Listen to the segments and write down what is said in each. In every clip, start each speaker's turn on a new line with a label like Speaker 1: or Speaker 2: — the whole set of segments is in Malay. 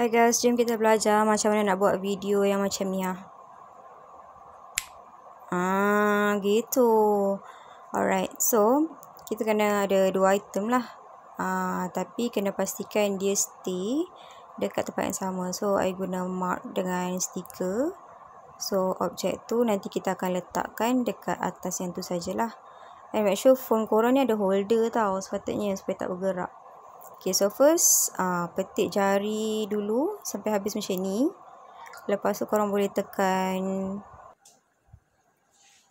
Speaker 1: Hai guys, jom kita belajar macam mana nak buat video yang macam ni lah. Ah, gitu. Alright, so kita kena ada dua item lah. Ah, tapi kena pastikan dia stay dekat tempat yang sama. So, I guna mark dengan stiker. So, objek tu nanti kita akan letakkan dekat atas yang tu sajalah. And make sure phone korang ni ada holder tau sepatutnya supaya tak bergerak. Okay, so first uh, petik jari dulu sampai habis macam ni. Lepas tu korang boleh tekan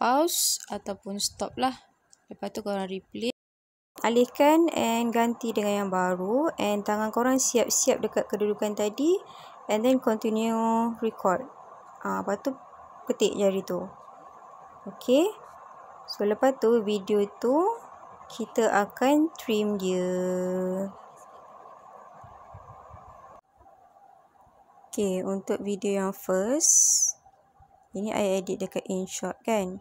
Speaker 1: pause ataupun stop lah. Lepas tu korang replay. Alihkan and ganti dengan yang baru. And tangan korang siap-siap dekat kedudukan tadi. And then continue record. Ah, uh, Lepas petik jari tu. Okay. So lepas tu video tu kita akan trim dia. Okay, untuk video yang first. Ini I edit dekat in InShot kan.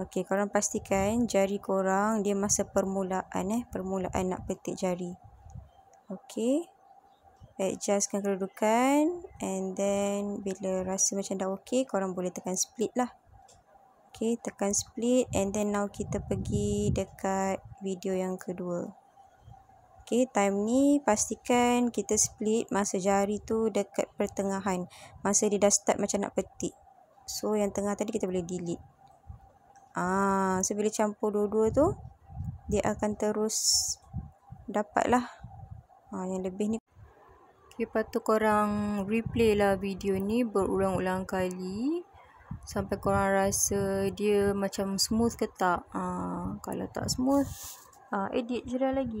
Speaker 1: Okay, korang pastikan jari korang dia masa permulaan eh. Permulaan nak petik jari. Okay. Adjustkan kedudukan. And then bila rasa macam dah okay, korang boleh tekan split lah. Okay, tekan split. And then now kita pergi dekat video yang kedua. Okay, time ni pastikan kita split masa jari tu dekat pertengahan. Masa dia dah start macam nak petik. So, yang tengah tadi kita boleh delete. Ah, so, bila campur dua-dua tu, dia akan terus dapat lah. ah, yang lebih ni. Okay, lepas tu korang replay lah video ni berulang-ulang kali. Sampai korang rasa dia macam smooth ke tak. Ah, kalau tak smooth, ah, edit je lah lagi.